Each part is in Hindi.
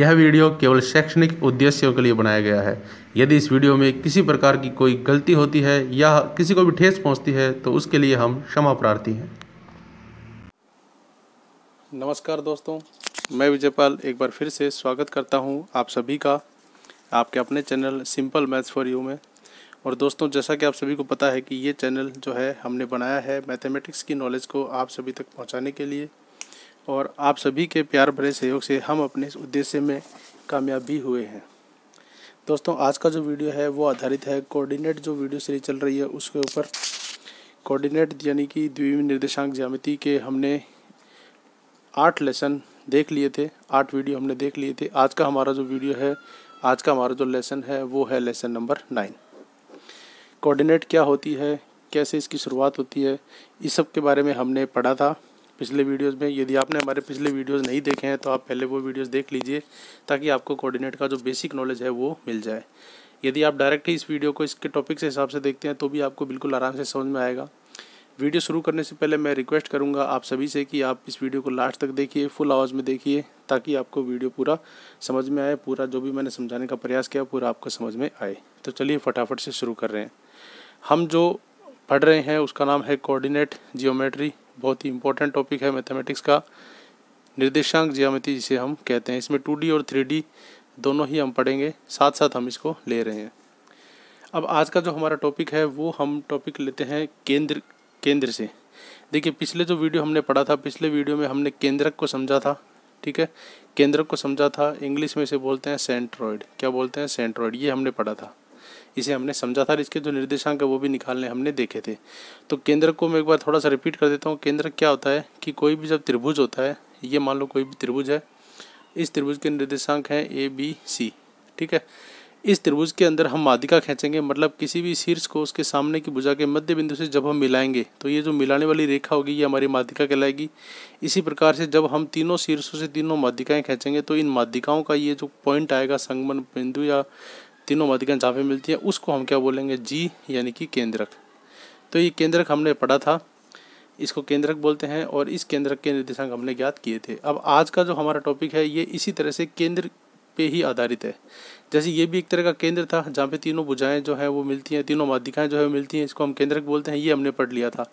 यह वीडियो केवल शैक्षणिक उद्देश्यों के लिए बनाया गया है यदि इस वीडियो में किसी प्रकार की कोई गलती होती है या किसी को भी ठेस पहुंचती है तो उसके लिए हम क्षमा प्रार्थी हैं नमस्कार दोस्तों मैं विजयपाल एक बार फिर से स्वागत करता हूं आप सभी का आपके अपने channel simple maths for you में और दोस्तों जैसा कि आप सभी को पता है कि ये चैनल जो है हमने बनाया है मैथमेटिक्स की नॉलेज को आप सभी तक पहुँचाने के लिए और आप सभी के प्यार भरे सहयोग से हम अपने इस उद्देश्य में कामयाब भी हुए हैं दोस्तों आज का जो वीडियो है वो आधारित है कोऑर्डिनेट जो वीडियो सीरीज चल रही है उसके ऊपर कोऑर्डिनेट यानी कि द्वीप निर्देशांक ज्यामिति के हमने आठ लेसन देख लिए थे आठ वीडियो हमने देख लिए थे आज का हमारा जो वीडियो है आज का हमारा जो लेसन है वो है लेसन नंबर नाइन कोऑर्डिनेट क्या होती है कैसे इसकी शुरुआत होती है इस सब के बारे में हमने पढ़ा था पिछले वीडियोस में यदि आपने हमारे पिछले वीडियोस नहीं देखे हैं तो आप पहले वो वीडियोस देख लीजिए ताकि आपको कोऑर्डिनेट का जो बेसिक नॉलेज है वो मिल जाए यदि आप डायरेक्ट ही इस वीडियो को इसके टॉपिक के हिसाब से देखते हैं तो भी आपको बिल्कुल आराम से समझ में आएगा वीडियो शुरू करने से पहले मैं रिक्वेस्ट करूँगा आप सभी से कि आप इस वीडियो को लास्ट तक देखिए फुल आवाज़ में देखिए ताकि आपको वीडियो पूरा समझ में आए पूरा जो भी मैंने समझाने का प्रयास किया पूरा आपको समझ में आए तो चलिए फटाफट से शुरू कर रहे हैं हम जो पढ़ रहे हैं उसका नाम है कोऑर्डिनेट जियोमेट्री बहुत ही इंपॉर्टेंट टॉपिक है मैथमेटिक्स का निर्देशांक ज्यामिति जिसे हम कहते हैं इसमें टू और थ्री दोनों ही हम पढ़ेंगे साथ साथ हम इसको ले रहे हैं अब आज का जो हमारा टॉपिक है वो हम टॉपिक लेते हैं केंद्र केंद्र से देखिए पिछले जो वीडियो हमने पढ़ा था पिछले वीडियो में हमने केंद्रक को समझा था ठीक है केंद्रक को समझा था इंग्लिश में इसे बोलते हैं सेंट्रॉइड क्या बोलते हैं सेंट्रॉइड ये हमने पढ़ा था इसे हमने समझा था इसके जो निर्देशांक है वो भी निकालने हमने देखे थे तो केंद्र को मैं एक बार थोड़ा सा रिपीट कर देता हूँ केंद्र क्या होता है कि कोई भी जब त्रिभुज होता है ये मान लो कोई भी त्रिभुज है इस त्रिभुज के निर्देशांक हैं ए बी सी ठीक है इस त्रिभुज के अंदर हम माधिका खींचेंगे मतलब किसी भी शीर्ष को उसके सामने की भुजा के मध्य बिंदु से जब हम मिलाएंगे तो ये जो मिलाने वाली रेखा होगी ये हमारी माधिका कहलाएगी इसी प्रकार से जब हम तीनों शीर्षों से तीनों माधिकाएं खींचेंगे तो इन माधिकाओं का ये जो पॉइंट आएगा संगमन बिंदु या तीनों मध्यगण जहाँ पे मिलती हैं उसको हम क्या बोलेंगे जी यानी कि केंद्रक तो ये केंद्रक हमने पढ़ा था इसको केंद्रक बोलते हैं और इस केंद्रक के निर्देशांक हमने ज्ञात किए थे अब आज का जो हमारा टॉपिक है ये इसी तरह से केंद्र पे ही आधारित है जैसे ये भी एक तरह का केंद्र था जहाँ पे तीनों बुझाएँ जो हैं वो मिलती हैं तीनों माध्यिकाएँ जो है मिलती हैं इसको हम केंद्रक बोलते हैं ये हमने पढ़ लिया था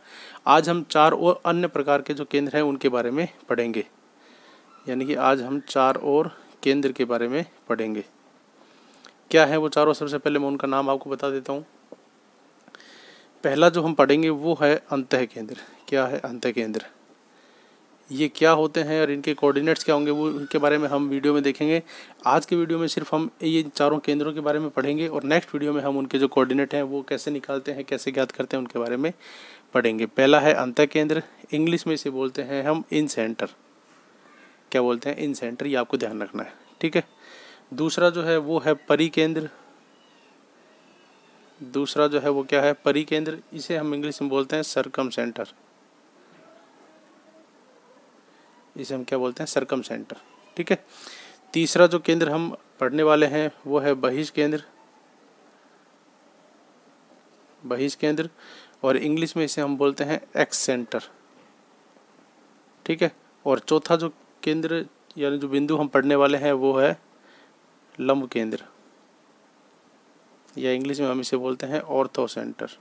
आज हम चार और अन्य प्रकार के जो केंद्र हैं उनके बारे में पढ़ेंगे यानी कि आज हम चार और केंद्र के बारे में पढ़ेंगे क्या है वो चारों सबसे पहले मैं उनका नाम आपको बता देता हूँ पहला जो हम पढ़ेंगे वो है अंत केंद्र क्या है अंत केंद्र ये क्या होते हैं और इनके कोऑर्डिनेट्स क्या होंगे वो इनके बारे में हम वीडियो में देखेंगे आज के वीडियो में सिर्फ हम ये चारों केंद्रों के बारे में पढ़ेंगे और नेक्स्ट वीडियो में हम उनके जो कोऑर्डिनेट हैं वो कैसे निकालते हैं कैसे ज्ञात करते हैं उनके बारे में पढ़ेंगे पहला है अंत केंद्र इंग्लिश में इसे बोलते हैं हम इन सेंटर क्या बोलते हैं इन सेंटर ये आपको ध्यान रखना है ठीक है दूसरा जो है वो है परिकेंद्र दूसरा जो है वो क्या है परिकेंद्र इसे हम इंग्लिश में बोलते हैं सरकम सेंटर इसे हम क्या बोलते हैं सरकम सेंटर ठीक है तीसरा जो केंद्र हम पढ़ने वाले हैं वो है बहिष केंद्र बहिष केंद्र और इंग्लिश में इसे हम बोलते हैं एक्स सेंटर ठीक है और चौथा जो केंद्र यानी जो बिंदु हम पढ़ने वाले हैं वो है लंब केंद्र या इंग्लिश में हम इसे बोलते हैं ऑर्थो सेंटर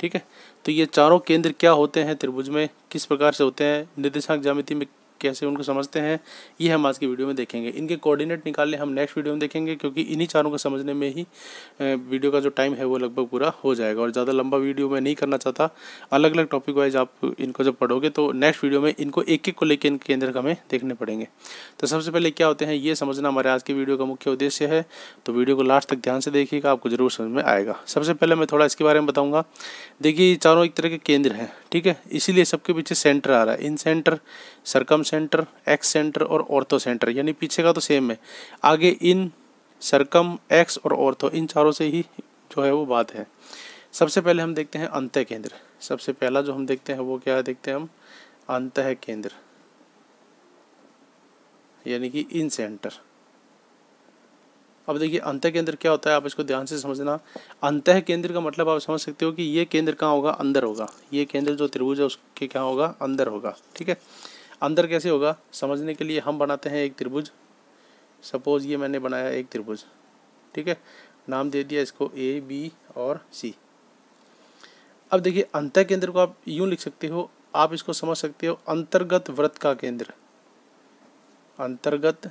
ठीक है तो ये चारों केंद्र क्या होते हैं त्रिभुज में किस प्रकार से होते हैं निर्देशांक ज्यामिति में कैसे उनको समझते हैं ये हम आज की वीडियो में देखेंगे इनके कोऑर्डिनेट निकालने हम नेक्स्ट वीडियो में देखेंगे क्योंकि इन्हीं चारों को समझने में ही वीडियो का जो टाइम है वो लगभग पूरा हो जाएगा और ज़्यादा लंबा वीडियो मैं नहीं करना चाहता अलग अलग टॉपिक वाइज आप इनको जब पढ़ोगे तो नेक्स्ट वीडियो में इनको एक एक को लेकर इनके अंदर हमें देखने पड़ेंगे तो सबसे पहले क्या होते हैं ये समझना हमारे आज की वीडियो का मुख्य उद्देश्य है तो वीडियो को लास्ट तक ध्यान से देखिएगा आपको जरूर समझ में आएगा सबसे पहले मैं थोड़ा इसके बारे में बताऊँगा देखिए चारों एक तरह के केंद्र हैं ठीक है इसीलिए सबके पीछे सेंटर आ रहा है incentre circumcentre excentre और ऑर्थो सेंटर यानी पीछे का तो सेम है आगे इन सरकम एक्स और ऑर्थो इन चारों से ही जो है वो बात है सबसे पहले हम देखते हैं अंत केंद्र सबसे पहला जो हम देखते हैं वो क्या है देखते हैं हम अंत केंद्र यानी कि इन सेंटर अब देखिए अंत केंद्र क्या होता है आप इसको ध्यान से समझना अंत केंद्र का मतलब आप समझ सकते हो कि ये केंद्र कहाँ होगा अंदर होगा ये केंद्र जो त्रिभुज है उसके क्या होगा अंदर होगा ठीक है अंदर कैसे होगा समझने के लिए हम बनाते हैं एक त्रिभुज सपोज़ ये मैंने बनाया एक त्रिभुज ठीक है नाम दे दिया इसको ए बी और सी अब देखिए अंत केंद्र को आप यूं लिख सकते हो आप इसको समझ सकते हो अंतर्गत व्रत का केंद्र अंतर्गत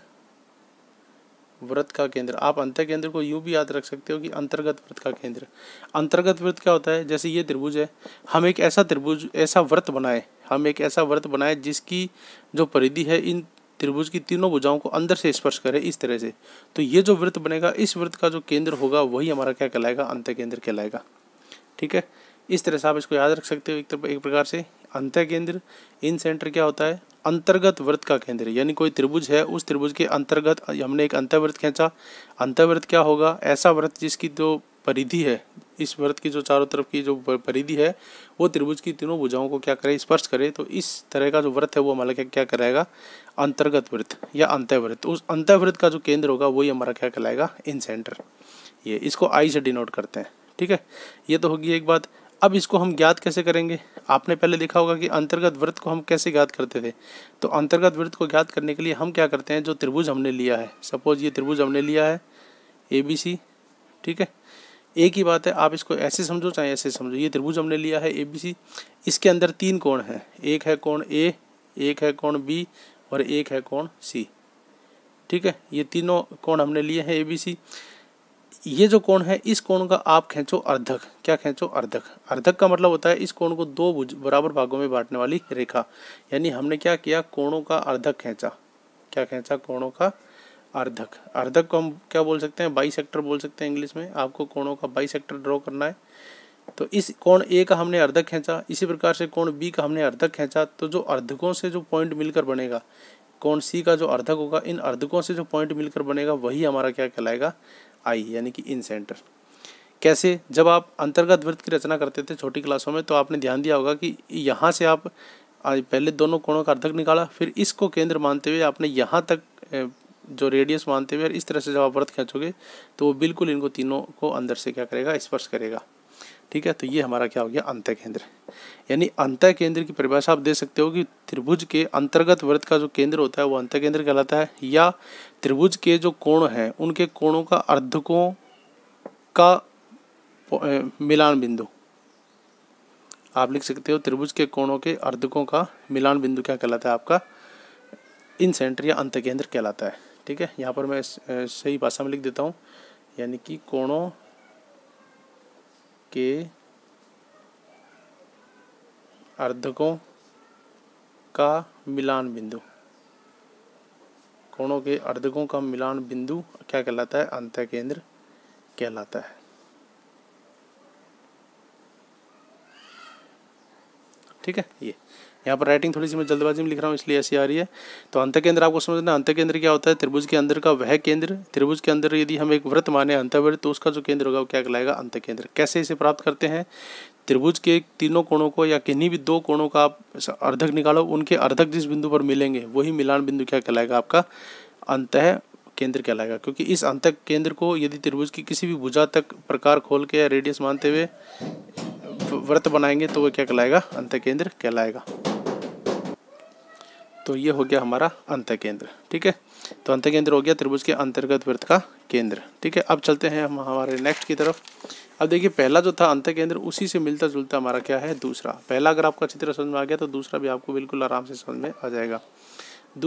व्रत का केंद्र आप अंत केंद्र को यूं भी याद रख सकते हो कि अंतर्गत व्रत का केंद्र अंतर्गत व्रत क्या होता है जैसे ये त्रिभुज है हम एक ऐसा त्रिभुज ऐसा व्रत बनाए हम एक ऐसा व्रत बनाएं जिसकी जो परिधि है इन त्रिभुज की तीनों भुजाओं को अंदर से स्पर्श करें इस तरह से तो ये जो व्रत बनेगा इस व्रत का जो केंद्र होगा वही हमारा क्या कहलाएगा अंत केंद्र कहलाएगा ठीक है इस तरह से आप इसको याद रख सकते हो एक तरफ एक प्रकार से अंत केंद्र इन सेंटर क्या होता है अंतर्गत व्रत का केंद्र यानी कोई त्रिभुज है उस त्रिभुज के अंतर्गत हमने एक अंत्यव्रत खींचा अंत्यव्रत क्या होगा ऐसा व्रत जिसकी जो परिधि है इस वृत्त की जो चारों तरफ की जो परिधि है वो त्रिभुज की तीनों भुजाओं को क्या करे स्पर्श करे तो इस तरह का जो व्रत है वो हमारा क्या क्या कराएगा अंतर्गत व्रत या अंतर्वृत्त उस अंतर्व्रत का जो केंद्र होगा वही हमारा क्या कहलाएगा इन सेंटर ये इसको आई से डिनोट करते हैं ठीक है ये तो होगी एक बात अब इसको हम ज्ञात कैसे करेंगे आपने पहले देखा होगा कि अंतर्गत व्रत को हम कैसे ज्ञात करते थे तो अंतर्गत व्रत को ज्ञात करने के लिए हम क्या करते हैं जो त्रिभुज हमने लिया है सपोज ये त्रिभुज हमने लिया है ए बी सी ठीक है एक ही बात है आप इसको ऐसे समझो चाहे ऐसे समझो ये त्रिभुज हमने लिया है ए बी सी इसके अंदर तीन कोण हैं एक है कोण ए एक है कोण बी और एक है कोण सी ठीक है ये तीनों कोण हमने लिए हैं ए बी सी ये जो कोण है इस कोण का आप खींचो अर्धक क्या खींचो अर्धक अर्धक का मतलब होता है इस कोण को दो भुज बराबर भागों में बांटने वाली रेखा यानी हमने क्या किया कोणों का अर्धक खींचा क्या खींचा कोणों का अर्धक अर्धक को हम क्या बोल सकते हैं बाई सेक्टर बोल सकते हैं इंग्लिश में आपको कोणों का बाई सेक्टर ड्रॉ करना है तो इस कोण ए का हमने अर्धक खींचा इसी प्रकार से कोण बी का हमने अर्धक खींचा तो जो अर्धकों से जो पॉइंट मिलकर बनेगा कोण सी का जो अर्धक होगा इन अर्धकों से जो पॉइंट मिलकर बनेगा वही हमारा क्या कहलाएगा आई यानी कि इन सेंटर कैसे जब आप अंतर्गत वृत्त की रचना करते थे छोटी क्लासों में तो आपने ध्यान दिया होगा कि यहाँ से आप पहले दोनों कोणों का अर्धक निकाला फिर इसको केंद्र मानते हुए आपने यहाँ तक जो रेडियस मानते हुए इस तरह से जब आप व्रत खींचोगे तो वो बिल्कुल इनको तीनों को अंदर से क्या करेगा स्पर्श करेगा ठीक है तो ये हमारा क्या हो गया अंत केंद्र यानी अंत केंद्र की परिभाषा आप दे सकते हो कि त्रिभुज के अंतर्गत व्रत का जो केंद्र होता है वो अंत केंद्र कहलाता है या त्रिभुज के जो कोण हैं उनके कोणों का अर्धकों का मिलान बिंदु आप लिख सकते हो त्रिभुज के कोणों के अर्धकों का मिलान बिंदु क्या कहलाता है आपका इन सेंटर या अंत केंद्र कहलाता है ठीक है यहाँ पर मैं सही भाषा में लिख देता हूँ यानी कि कोणों के अर्धकों का मिलान बिंदु कोणों के अर्धकों का मिलान बिंदु क्या कहलाता है अंत केंद्र कहलाता है ठीक है ये यहाँ पर राइटिंग थोड़ी सी मैं जल्दबाजी में लिख रहा हूँ इसलिए ऐसी आ रही है तो अंत केंद्र आपको समझना अंत केंद्र क्या होता है त्रिभुज के अंदर का वह केंद्र त्रिभुज के अंदर यदि हम एक व्रत माने अंतर्वृत्त तो उसका जो केंद्र होगा वो क्या कहलाएगा अंत केंद्र कैसे इसे प्राप्त करते हैं त्रिभुज के तीनों कोणों को या किन्हीं भी दो कोणों का आप अर्धक निकालो उनके अर्धक जिस बिंदु पर मिलेंगे वही मिलान बिंदु क्या कहलाएगा आपका अंत केंद्र कहलाएगा क्योंकि इस अंतक केंद्र को यदि त्रिभुज की किसी भी भुजा तक प्रकार खोल के या रेडियस मानते हुए व्रत बनाएंगे तो वह क्या कहलाएगा अंत केंद्र कहलाएगा तो ये हो गया हमारा अंत केंद्र ठीक है तो अंत केंद्र हो गया त्रिभुज के अंतर्गत व्रत का केंद्र ठीक है अब चलते हैं हम हमारे नेक्स्ट की तरफ अब देखिए पहला जो था अंत केंद्र उसी से मिलता जुलता हमारा क्या है दूसरा पहला अगर आपका चित्र समझ में आ गया तो दूसरा भी आपको बिल्कुल आराम से समझ में आ जाएगा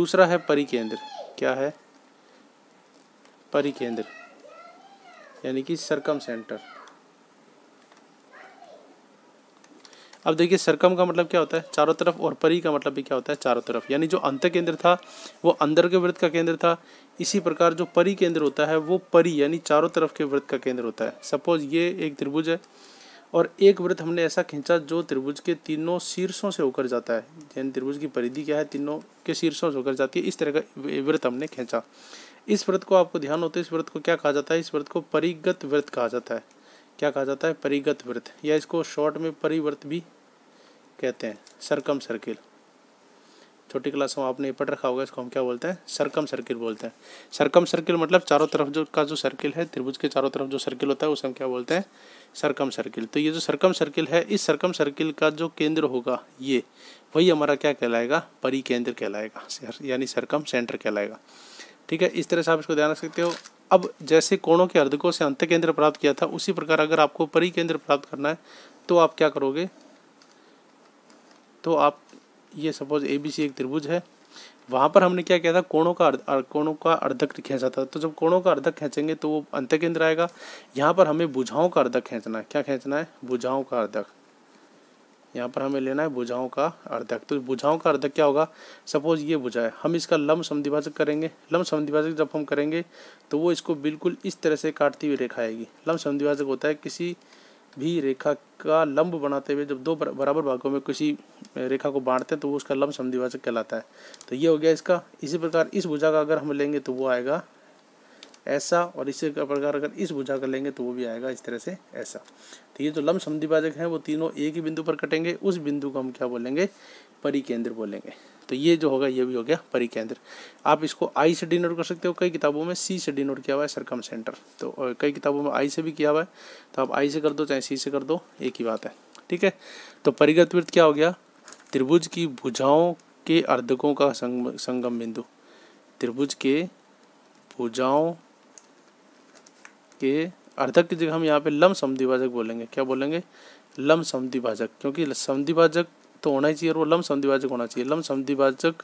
दूसरा है परिकेंद्र क्या है परिकेंद्र यानी कि सरकम सेंटर अब देखिए सरकम का मतलब क्या होता है चारों तरफ और परी का मतलब भी क्या होता है चारों तरफ यानी जो अंत केंद्र था वो अंदर के वृत्त का केंद्र था इसी प्रकार जो परी केंद्र होता है वो परी यानी चारों तरफ के वृत्त का केंद्र होता है सपोज ये एक त्रिभुज है और एक वृत्त हमने ऐसा खींचा जो त्रिभुज के तीनों शीर्षों से होकर जाता है यानी त्रिभुज की परिधि क्या है तीनों के शीर्षों से होकर जाती है इस तरह का वृत्त हमने खींचा इस व्रत को आपको ध्यान होता है इस व्रत को क्या कहा जाता है इस व्रत को परिगत व्रत कहा जाता है क्या कहा जाता है परिगत व्रत या इसको शॉर्ट में परिव्रत भी कहते हैं सरकम सर्किल छोटी क्लास में आपने पढ़ रखा होगा इसको हम क्या बोलते हैं सरकम सर्किल बोलते हैं सरकम सर्किल मतलब चारों तरफ जो का जो सर्किल है त्रिभुज के चारों तरफ जो सर्किल होता है उसे हम क्या बोलते हैं सरकम सर्किल तो ये जो सरकम सर्किल है इस सरकम सर्किल का जो केंद्र होगा ये वही हमारा क्या कहलाएगा परिकेंद्र कहलाएगा यानी सरकम सेंटर कहलाएगा ठीक है इस तरह से आप इसको ध्यान रख सकते हो अब जैसे कोणों के अर्धकों से अंत केंद्र प्राप्त किया था उसी प्रकार अगर आपको परिकेंद्र प्राप्त करना है तो आप क्या करोगे तो आप ये सपोज ए बी सी एक त्रिभुज है वहाँ पर हमने क्या किया था कोणों का अर्ध कोणों का अर्धक खींचा था तो जब कोणों का अर्धक खींचेंगे तो वो अंत केंद्र आएगा यहाँ पर हमें बुझाओं का अर्धक खींचना है क्या खींचना है बुझाओं का अर्धक यहाँ पर हमें लेना है भुजाओं का अर्धक तो भुजाओं का अर्धक क्या होगा सपोज ये भुजा है हम इसका लम्ब समधिभाजक करेंगे लम्ब समिभाजक जब हम करेंगे तो वो इसको बिल्कुल इस तरह से काटती हुई रेखा आएगी लम्ब समिभाजक होता है किसी भी रेखा का लंब बनाते हुए जब दो बराबर भागों में किसी रेखा को बांटते हैं तो वो उसका लंब समिभाजक कहलाता है तो ये हो गया इसका इसी प्रकार इस भुजा का अगर हम लेंगे तो वो आएगा ऐसा और इसी प्रकार अगर इस बुझा कर लेंगे तो वो भी आएगा इस तरह से ऐसा तो ये जो लम्ब समिभाजक हैं वो तीनों एक ही बिंदु पर कटेंगे उस बिंदु को हम क्या बोलेंगे परिकेंद्र बोलेंगे तो ये जो होगा ये भी हो गया परिकेंद्र आप इसको आई से डिनोट कर सकते हो कई किताबों में सी से डिनोट किया हुआ है सरकम सेंटर तो कई किताबों में आई से भी किया हुआ है तो आप आई से कर दो चाहे सी से कर दो एक ही बात है ठीक है तो परिगत वृत्त क्या हो गया त्रिभुज की भुजाओं के अर्धकों का संगम बिंदु त्रिभुज के भुजाओं कि अर्धक की जगह हम यहाँ पे लम समिभाजक बोलेंगे क्या बोलेंगे लम समिभाजक क्योंकि समिभाजक तो होना ही चाहिए और वो लम समिभाजक होना चाहिए लम समिभाजक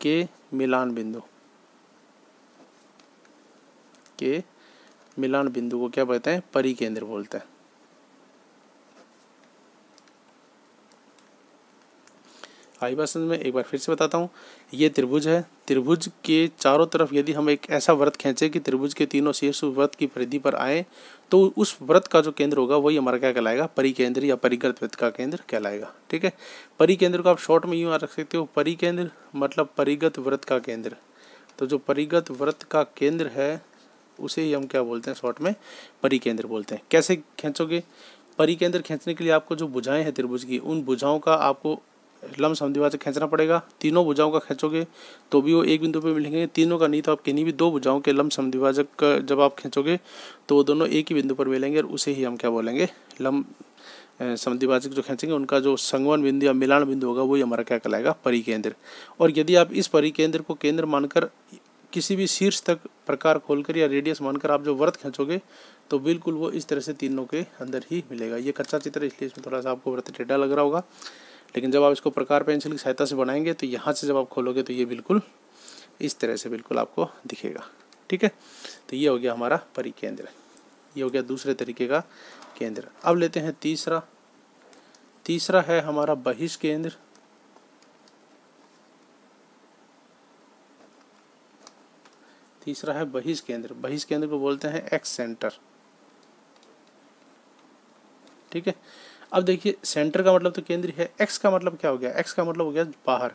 के मिलान बिंदु के मिलान बिंदु को क्या कहते हैं परिकेंद्र बोलते हैं फाइव आसन में एक बार फिर से बताता हूँ ये त्रिभुज है त्रिभुज के चारों तरफ यदि हम एक ऐसा व्रत खींचे कि त्रिभुज के तीनों शीर्ष व्रत की परिधि पर आए तो उस व्रत का जो केंद्र होगा वही हमारा क्या कहलाएगा परिकेंद्र या परिकृत व्रत का केंद्र कहलाएगा ठीक है परिकेंद्र को आप शॉर्ट में यूँ रख सकते हो परिकेंद्र मतलब परिगत व्रत का केंद्र तो जो परिगत व्रत का केंद्र है उसे ही हम क्या बोलते हैं शॉर्ट में परिकेंद्र बोलते हैं कैसे खींचोगे परिकेंद्र खींचने के लिए आपको जो भुजाएं हैं त्रिभुज की उन भुजाओं का आपको लम सम दीवार से खींचना पड़ेगा तीनों भुजाओं का खींचोगे तो भी वो एक बिंदु पे मिलेंगे तीनों का नहीं तो आप किन्हीं भी दो भुजाओं के लम सम दीवाजक जब आप खींचोगे तो वो दोनों एक ही बिंदु पर मिलेंगे और उसे ही हम क्या बोलेंगे लम समद्विभाजक जो खींचेंगे उनका जो संगवन बिंदु या मिलान बिंदु होगा वही हमारा क्या कहलाएगा परिकेंद्र और यदि आप इस परिकेंद्र को केंद्र मानकर किसी भी शीर्ष तक प्रकार खोलकर या रेडियस मानकर आप जो व्रत खींचोगे तो बिल्कुल वो इस तरह से तीनों के अंदर ही मिलेगा ये कच्चा चित्र इसलिए इसमें थोड़ा सा आपको व्रत टेढ़ा लग रहा होगा लेकिन जब आप इसको प्रकार पेंसिल की सहायता से बनाएंगे तो यहाँ से जब आप खोलोगे तो ये बिल्कुल इस तरह से बिल्कुल आपको दिखेगा ठीक है तो ये हो गया हमारा परिकेंद्र ये हो गया दूसरे तरीके का केंद्र अब लेते हैं तीसरा तीसरा है हमारा बहिष्केंद्र तीसरा है बहिष्केंद्र बहिष्केंद्र को बोलते हैं एक्स सेंटर ठीक है अब देखिए सेंटर का मतलब तो केंद्र है एक्स का मतलब क्या हो गया एक्स का मतलब हो गया बाहर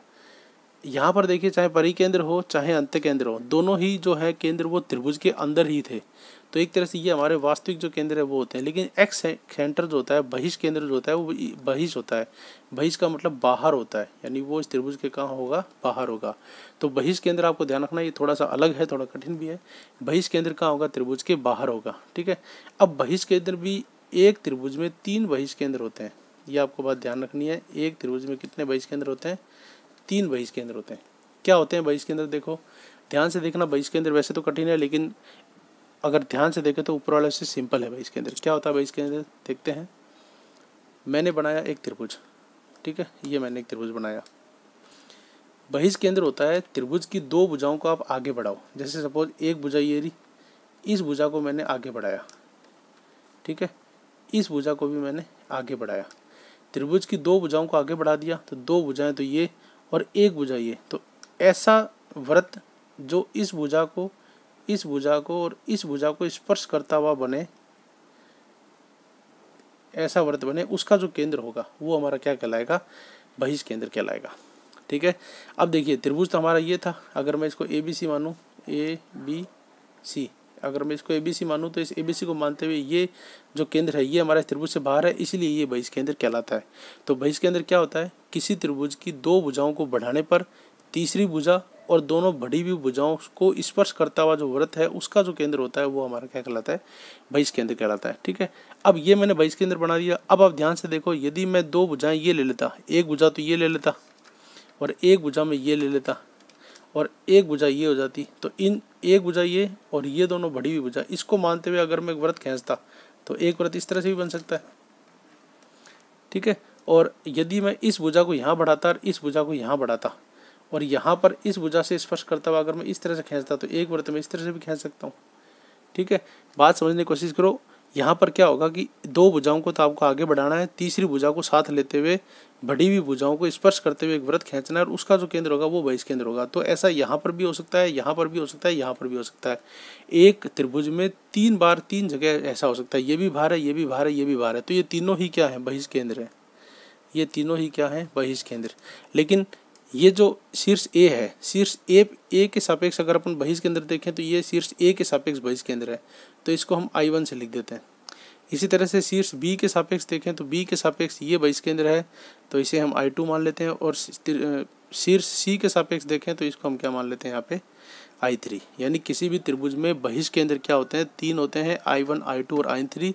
यहाँ पर देखिए चाहे परिकेंद्र हो चाहे अंत केंद्र हो दोनों ही जो है केंद्र वो त्रिभुज के अंदर ही थे तो एक तरह से ये हमारे वास्तविक जो केंद्र है वो होते हैं लेकिन एक्स सेंटर जो होता है बहिष केंद्र जो होता है वो बहिष होता है बहिष का मतलब बाहर होता है यानी वो इस त्रिभुज के कहाँ होगा बाहर होगा तो बहिष केंद्र आपको ध्यान रखना ये थोड़ा सा अलग है थोड़ा कठिन भी है बहिष केंद्र कहाँ होगा त्रिभुज के बाहर होगा ठीक है अब बहिष केंद्र भी एक त्रिभुज में तीन बहिष्केंद्र होते हैं ये आपको बात ध्यान रखनी है एक त्रिभुज में कितने बहिष्केंद्र होते हैं तीन बहिष्केंद्र होते हैं क्या होते हैं बहिष्केंद्र देखो ध्यान से देखना बहिष्केंद्र वैसे तो कठिन है लेकिन अगर ध्यान से देखें तो ऊपर वाले से सिंपल है बहिष केंद्र क्या होता है बहिष केंद्र देखते हैं मैंने बनाया एक त्रिभुज ठीक है ये मैंने एक त्रिभुज बनाया बहिष केंद्र होता है त्रिभुज की दो भुजाओं को आप आगे बढ़ाओ जैसे सपोज एक भुजा ये रही इस भुजा को मैंने आगे बढ़ाया ठीक है इस भुजा को भी मैंने आगे बढ़ाया त्रिभुज की दो भुजाओं को आगे बढ़ा दिया तो दो भुजाएं तो ये और एक भुजा ये तो ऐसा व्रत जो इस भुजा को इस भुजा को और इस भुजा को स्पर्श करता हुआ बने ऐसा व्रत बने उसका जो केंद्र होगा वो हमारा क्या कहलाएगा बहिष केंद्र कहलाएगा ठीक है अब देखिए त्रिभुज तो हमारा ये था अगर मैं इसको ए बी सी मानूँ ए बी सी अगर मैं इसको एबीसी मानूं तो इस एबीसी को मानते हुए ये जो केंद्र है ये हमारे त्रिभुज से बाहर है इसलिए ये बहिष केंद्र कहलाता है तो बहिष केंद्र क्या होता है किसी त्रिभुज की दो भुजाओं को बढ़ाने पर तीसरी भुजा और दोनों बढ़ी हुई भुजाओं को स्पर्श करता हुआ जो व्रत है उसका जो केंद्र होता है वो हमारा क्या कहलाता है बहिष केंद्र कहलाता है ठीक है अब ये मैंने बहिष केंद्र बना दिया अब आप ध्यान से देखो यदि मैं दो भुजाएं ये ले लेता एक भुजा तो ये ले लेता और एक भुजा में ये ले लेता और एक भुजा ये हो जाती तो इन एक भुजा ये और ये दोनों बढ़ी हुई भुजा इसको मानते हुए अगर मैं एक व्रत खींचता तो एक व्रत इस तरह से भी बन सकता है ठीक है और यदि मैं इस भुजा को यहाँ बढ़ाता और इस भुजा को यहाँ बढ़ाता और यहाँ पर इस भुजा से स्पर्श करता हुआ अगर मैं इस तरह से खींचता तो एक व्रत में इस तरह से भी खींच सकता हूँ ठीक है बात समझने की कोशिश करो यहाँ पर क्या होगा कि दो भुजाओं को तो आपको आगे बढ़ाना है तीसरी भुजा को साथ लेते हुए बढ़ी हुई भुजाओं को स्पर्श करते हुए एक व्रत खींचना है और उसका जो केंद्र होगा वो बहिष केंद्र होगा तो ऐसा यहाँ पर भी हो सकता है यहाँ पर भी हो सकता है यहाँ पर भी हो सकता है एक त्रिभुज में तीन बार तीन जगह ऐसा हो सकता है ये भी भार है ये भी भार है ये भी भार है तो ये तीनों ही क्या है बहिष केंद्र है ये तीनों ही क्या है बहिष केंद्र लेकिन ये जो शीर्ष ए है शीर्ष ए ए के सापेक्ष अगर अपन बहिष केंद्र देखें तो ये शीर्ष ए के सापेक्ष बहिष केंद्र है तो इसको हम आई वन से लिख देते हैं इसी तरह से शीर्ष बी के सापेक्ष देखें तो बी के सापेक्ष ये बहिष्केंद्र केंद्र है तो इसे हम आई टू मान लेते हैं और शीर्ष सी के सापेक्ष देखें तो इसको हम क्या मान लेते हैं यहाँ पे आई थ्री यानी किसी भी त्रिभुज में बहिष केंद्र क्या होते हैं तीन होते हैं आई वन आई टू और आई थ्री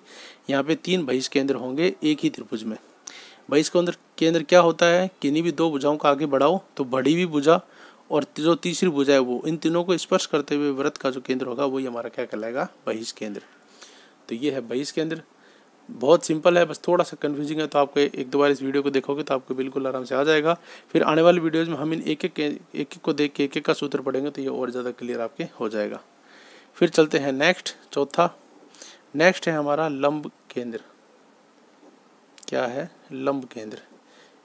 यहाँ पे तीन बहिष केंद्र होंगे एक ही त्रिभुज में बहिष केंद्र क्या होता है किन्हीं भी दो भुजाओं को आगे बढ़ाओ तो बड़ी भी भुजा और जो तीसरी भुजा है वो इन तीनों को स्पर्श करते हुए व्रत का जो केंद्र होगा वही हमारा क्या कहलाएगा बहिष केंद्र तो ये है बहिष केंद्र बहुत सिंपल है बस थोड़ा सा कन्फ्यूजिंग है तो आपको एक दो बार इस वीडियो को देखोगे तो आपको बिल्कुल आराम से आ जाएगा फिर आने वाली वीडियोज़ में हम इन एक एक एक एक को देख के एक एक का सूत्र पढ़ेंगे तो ये और ज़्यादा क्लियर आपके हो जाएगा फिर चलते हैं नेक्स्ट चौथा नेक्स्ट है हमारा लंब केंद्र क्या है लंब केंद्र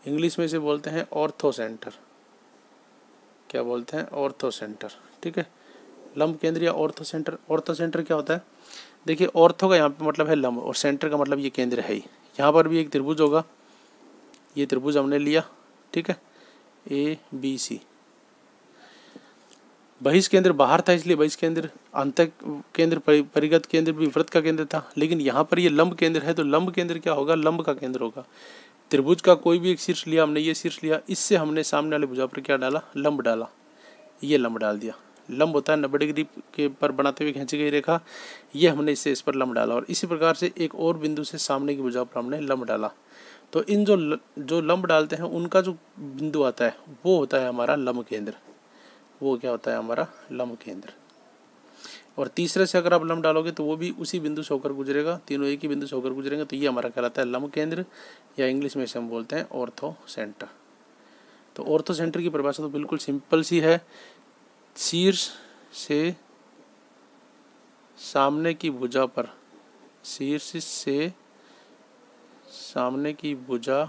इंग्लिश में इसे बोलते हैं ऑर्थो सेंटर क्या बोलते हैं ऑर्थो सेंटर ठीक है लंब केंद्र या ऑर्थो सेंटर ऑर्थो सेंटर क्या होता है देखिए ऑर्थो का यहाँ पे मतलब है लंब और सेंटर का मतलब ये केंद्र है ही यहाँ पर भी एक त्रिभुज होगा ये त्रिभुज हमने लिया ठीक है ए बी सी बहिष्केंद्र बाहर था इसलिए बहिष्केंद्र अंत केंद्र परिगत केंद्र भी व्रत का केंद्र था लेकिन यहाँ पर ये लंब केंद्र है तो लंब केंद्र क्या होगा लंब का केंद्र होगा त्रिभुज का कोई भी एक शीर्ष लिया हमने ये शीर्ष लिया इससे हमने सामने वाले भुजा पर क्या डाला लंब डाला ये लंब डाल दिया लंब होता है नब्बे डिग्री के पर बनाते हुए खींची गई रेखा ये हमने इससे इस पर लंब डाला और इसी प्रकार से एक और बिंदु से सामने की भुजा पर हमने लंब डाला तो इन जो ल, जो लंब डालते हैं उनका जो बिंदु आता है वो होता है हमारा लंब केंद्र वो क्या होता है हमारा लंब केंद्र और तीसरे से अगर आप लम्ब डालोगे तो वो भी उसी बिंदु से होकर गुजरेगा तीनों एक ही बिंदु से होकर गुजरेंगे तो ये हमारा कहलाता है लम केंद्र या इंग्लिश में इसे हम बोलते हैं ऑर्थो सेंटर तो ऑर्थो सेंटर की परिभाषा तो बिल्कुल सिंपल सी है शीर्ष से सामने की भुजा पर शीर्ष से सामने की भुजा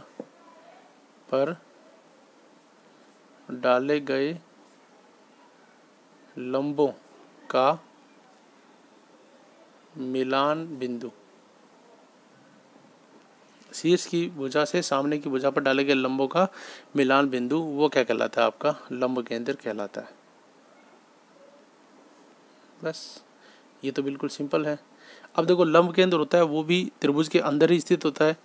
पर डाले गए लंबों का मिलान बिंदु शीर्ष की भुजा से सामने की भुजा पर डाले गए लंबों का मिलान बिंदु वो क्या कहलाता है आपका लंब केंद्र कहलाता है बस ये तो बिल्कुल सिंपल है अब देखो लंब केंद्र होता है वो भी त्रिभुज के अंदर ही स्थित होता है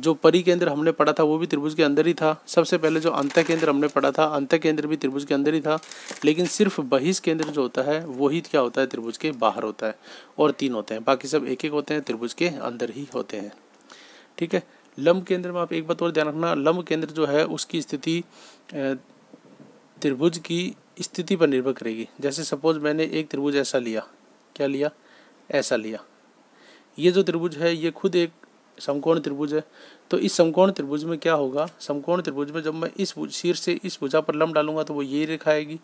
जो परी केंद्र हमने पढ़ा था वो भी त्रिभुज के अंदर ही था सबसे पहले जो अंत केंद्र हमने पढ़ा था अंत केंद्र भी त्रिभुज के अंदर ही था लेकिन सिर्फ बहिष केंद्र जो होता है वही क्या होता है त्रिभुज के बाहर होता है और तीन होते हैं बाकी सब एक एक होते हैं त्रिभुज के अंदर ही होते हैं ठीक है लंब केंद्र में आप एक बात और ध्यान रखना लंब केंद्र जो है उसकी स्थिति त्रिभुज की स्थिति पर निर्भर करेगी जैसे सपोज मैंने एक त्रिभुज ऐसा लिया क्या लिया ऐसा लिया ये जो त्रिभुज है ये खुद एक समकोण त्रिभुज है तो इस समकोण त्रिभुज में क्या होगा समकोण त्रिभुज में जब मैं इस शीर्ष से इस भुजा पर लंब डालूंगा तो वो यही रेखा आएगी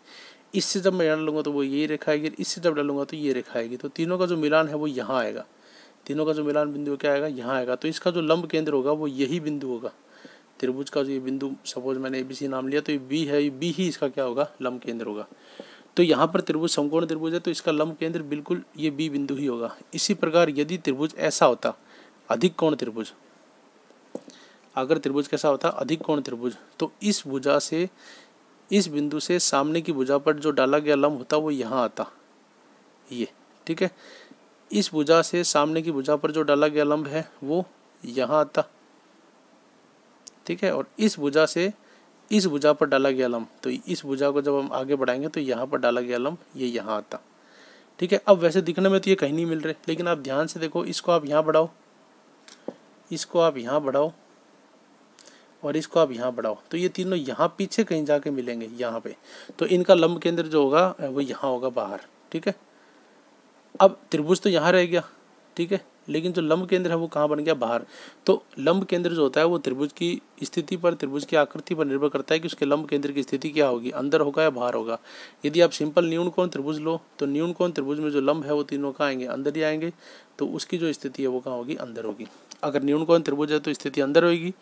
इससे जब मैं यहाँ डालूंगा तो वो यही रेखा आएगी इससे जब डालूंगा तो ये रेखा आएगी तो तीनों का जो मिलान है वो यहाँ आएगा तीनों का जो मिलान बिंदु क्या आएगा यहाँ आएगा तो इसका जो लंब केंद्र होगा वो यही बिंदु होगा त्रिभुज का जो ये बिंदु सपोज मैंने ए नाम लिया तो ये बी है ये बी ही इसका क्या होगा लंब केंद्र होगा तो यहाँ पर त्रिभुज समकोण त्रिभुज है तो इसका लंब केंद्र बिल्कुल ये बी बिंदु ही होगा इसी प्रकार यदि त्रिभुज ऐसा होता अधिक कोण त्रिभुज अगर त्रिभुज कैसा होता है अधिक कोण त्रिभुज तो इस भुजा से इस बिंदु से सामने की भुजा पर जो डाला गया लंब होता वो यहाँ आता ये ठीक है इस भुजा से सामने की भुजा पर जो डाला गया लंब है वो यहाँ आता ठीक है और इस भुजा से इस भुजा पर डाला गया लंब तो इस भुजा को जब हम आगे बढ़ाएंगे तो यहाँ पर डाला गया लंब ये यहाँ आता ठीक है अब वैसे दिखने में तो ये कहीं नहीं मिल रहे लेकिन आप ध्यान से देखो इसको आप यहाँ बढ़ाओ इसको आप यहाँ बढ़ाओ और इसको आप यहाँ बढ़ाओ तो ये तीनों यहाँ पीछे कहीं जाके मिलेंगे यहाँ पे तो इनका लंब केंद्र जो होगा वो यहाँ होगा बाहर ठीक है अब त्रिभुज तो यहाँ रह गया ठीक है लेकिन जो लंब केंद्र है वो कहाँ बन गया बाहर तो लंब केंद्र जो होता है वो त्रिभुज की स्थिति पर त्रिभुज की आकृति पर निर्भर करता है कि उसके लंब केंद्र की स्थिति क्या होगी अंदर होगा या बाहर होगा यदि आप सिंपल न्यून कोण त्रिभुज लो तो न्यून कोण त्रिभुज में जो लंब है वो तीनों का आएंगे अंदर ही आएंगे तो उसकी जो स्थिति है वो कहाँ होगी अंदर होगी अगर न्यूनकोण त्रिभुज है तो स्थिति अंदर होगी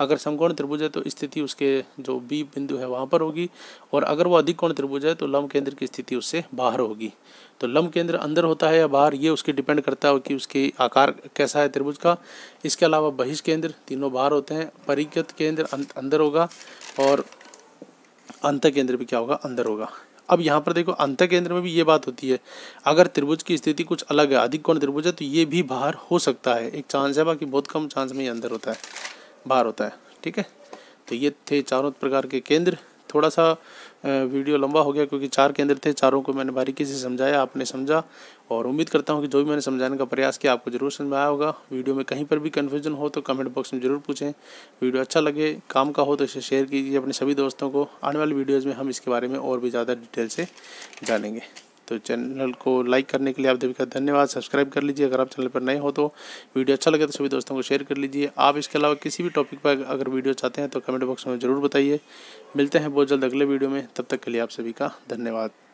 अगर समकोण त्रिभुज है तो स्थिति उसके जो बी बिंदु है वहाँ पर होगी और अगर वो अधिक कोण त्रिभुज है तो लंब केंद्र की स्थिति उससे बाहर होगी तो लम्ब केंद्र अंदर होता है या बाहर ये उसके डिपेंड करता है कि उसकी आकार कैसा है त्रिभुज का इसके अलावा बहिष केंद्र तीनों बाहर होते हैं परिगत केंद्र अं-, अंदर होगा और अंत केंद्र भी क्या होगा अंदर होगा अब यहाँ पर देखो अंत केंद्र में भी ये बात होती है अगर त्रिभुज की स्थिति कुछ अलग है अधिक कोण त्रिभुज है तो ये भी बाहर हो सकता है एक चांस है बाकी बहुत कम चांस में ये अंदर होता है बाहर होता है ठीक है तो ये थे चारों प्रकार के केंद्र थोड़ा सा वीडियो लंबा हो गया क्योंकि चार केंद्र थे चारों को मैंने बारीकी से समझाया आपने समझा और उम्मीद करता हूँ कि जो भी मैंने समझाने का प्रयास किया आपको जरूर समझ में आया होगा वीडियो में कहीं पर भी कन्फ्यूजन हो तो कमेंट बॉक्स में जरूर पूछें वीडियो अच्छा लगे काम का हो तो इसे शेयर कीजिए अपने सभी दोस्तों को आने वाली वीडियोज़ में हम इसके बारे में और भी ज़्यादा डिटेल से जानेंगे तो चैनल को लाइक करने के लिए आप देवी का धन्यवाद सब्सक्राइब कर लीजिए अगर आप चैनल पर नए हो तो वीडियो अच्छा लगे तो सभी दोस्तों को शेयर कर लीजिए आप इसके अलावा किसी भी टॉपिक पर अगर वीडियो चाहते हैं तो कमेंट बॉक्स में ज़रूर बताइए मिलते हैं बहुत जल्द अगले वीडियो में तब तक के लिए आप सभी का धन्यवाद